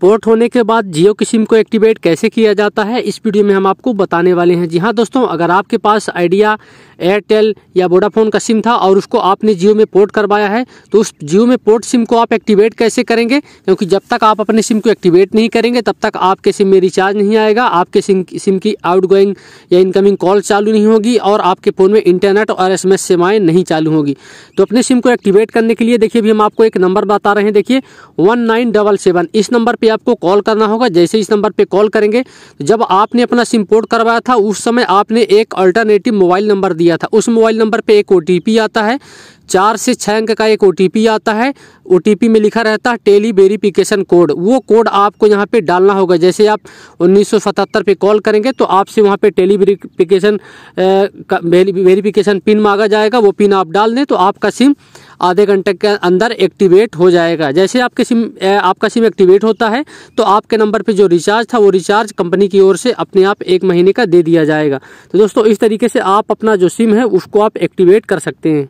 port होने के बाद जियो की सिम को एक्टिवेट कैसे किया जाता है इस वीडियो में हम आपको बताने वाले हैं जी हाँ दोस्तों अगर आपके पास आइडिया एयरटेल या वोडाफोन का सिम था और उसको आपने जियो में पोर्ट करवाया है तो उस जियो में पोर्ट सिम को आप एक्टिवेट कैसे करेंगे क्योंकि जब तक आप अपने सिम को एक्टिवेट नहीं करेंगे तब तक आपके सिम में रिचार्ज नहीं आएगा आपके सिम सिम की आउट या इनकमिंग कॉल चालू नहीं होगी और आपके फ़ोन में इंटरनेट और एस एम नहीं चालू होगी तो अपने सिम को एक्टिवेट करने के लिए देखिए अभी हम आपको एक नंबर बता रहे हैं देखिए वन इस नंबर पर पे आपको कॉल करना होगा जैसे इस नंबर पे कॉल करेंगे तो जब आपने अपना सिम पोर्ट करवाया था उस समय आपने एक अल्टरनेटिव मोबाइल नंबर दिया था उस मोबाइल नंबर पे एक ओ आता है चार से छः अंक का एक ओ आता है ओ में लिखा रहता है टेली वेरीफिकेशन कोड वो कोड आपको यहाँ पे डालना होगा जैसे आप उन्नीस पे कॉल करेंगे तो आपसे वहाँ पे टेली वेरीफिकेशन का वेरीफिकेशन पिन मांगा जाएगा वो पिन आप डाल दें तो आपका सिम आधे घंटे के अंदर एक्टिवेट हो जाएगा जैसे आपके सिम आपका सिम एक्टिवेट होता है तो आपके नंबर पर जो रिचार्ज था वो रिचार्ज कंपनी की ओर से अपने आप एक महीने का दे दिया जाएगा तो दोस्तों इस तरीके से आप अपना जो सिम है उसको आप एक्टिवेट कर सकते हैं